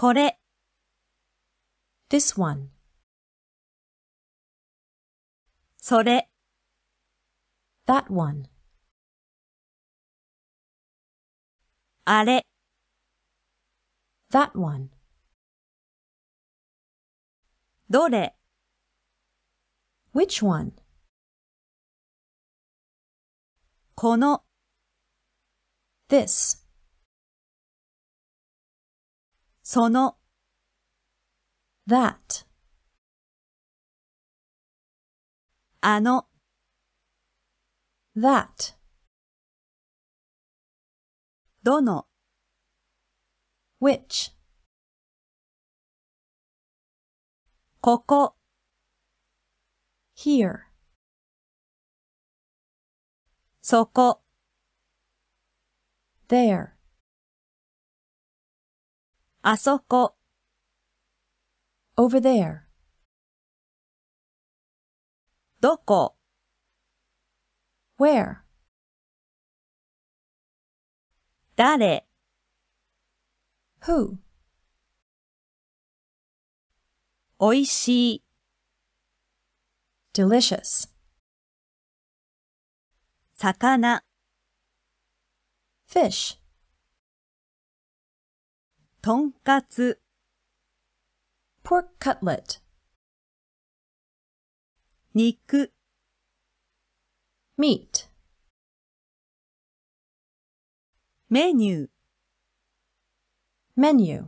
これ this one それ that one あれ that one どれ which one この this その that あの that どの which ここ here そこ there あそこ over there どこ where 誰 who おいしい delicious 魚 fish とんかつ pork cutlet 肉 meat メニュー menu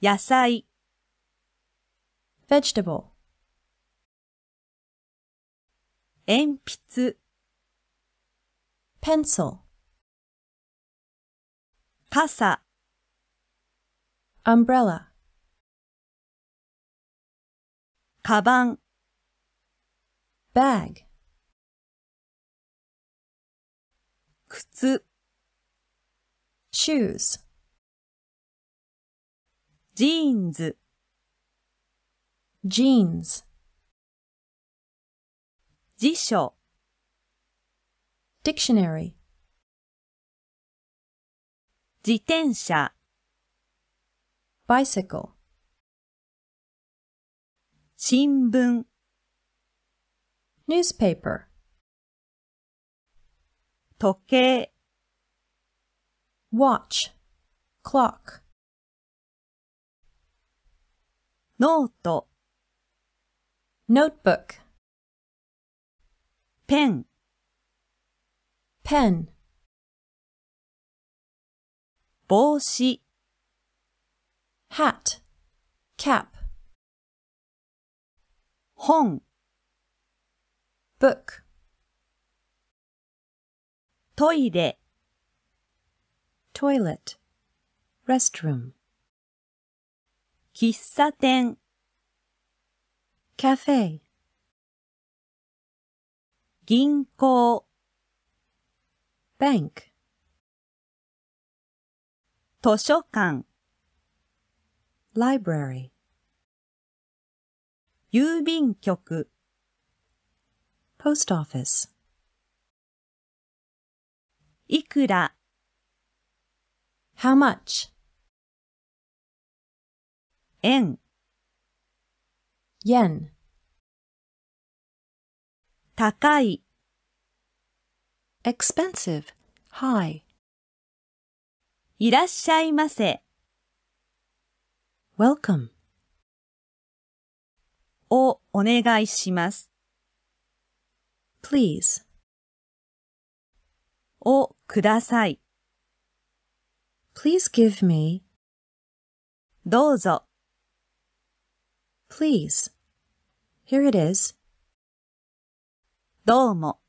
野菜 vegetable 鉛筆 pencil Kasa, umbrella カバン bag Kutsu, shoes Jeans, jeans Jisho, dictionary 自転車 bicycle 新聞 newspaper 時計 watch clock ノート notebook ペン pen 帽子 hat, cap 本 book トイレ toilet, restroom 喫茶店 cafe 銀行 bank 図書館 library 郵便局 post office いくら how much 円 yen 高い expensive high いらっしゃいませ。welcome をお願いします。please をください。please give me どうぞ。please here it is どうも。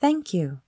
thank you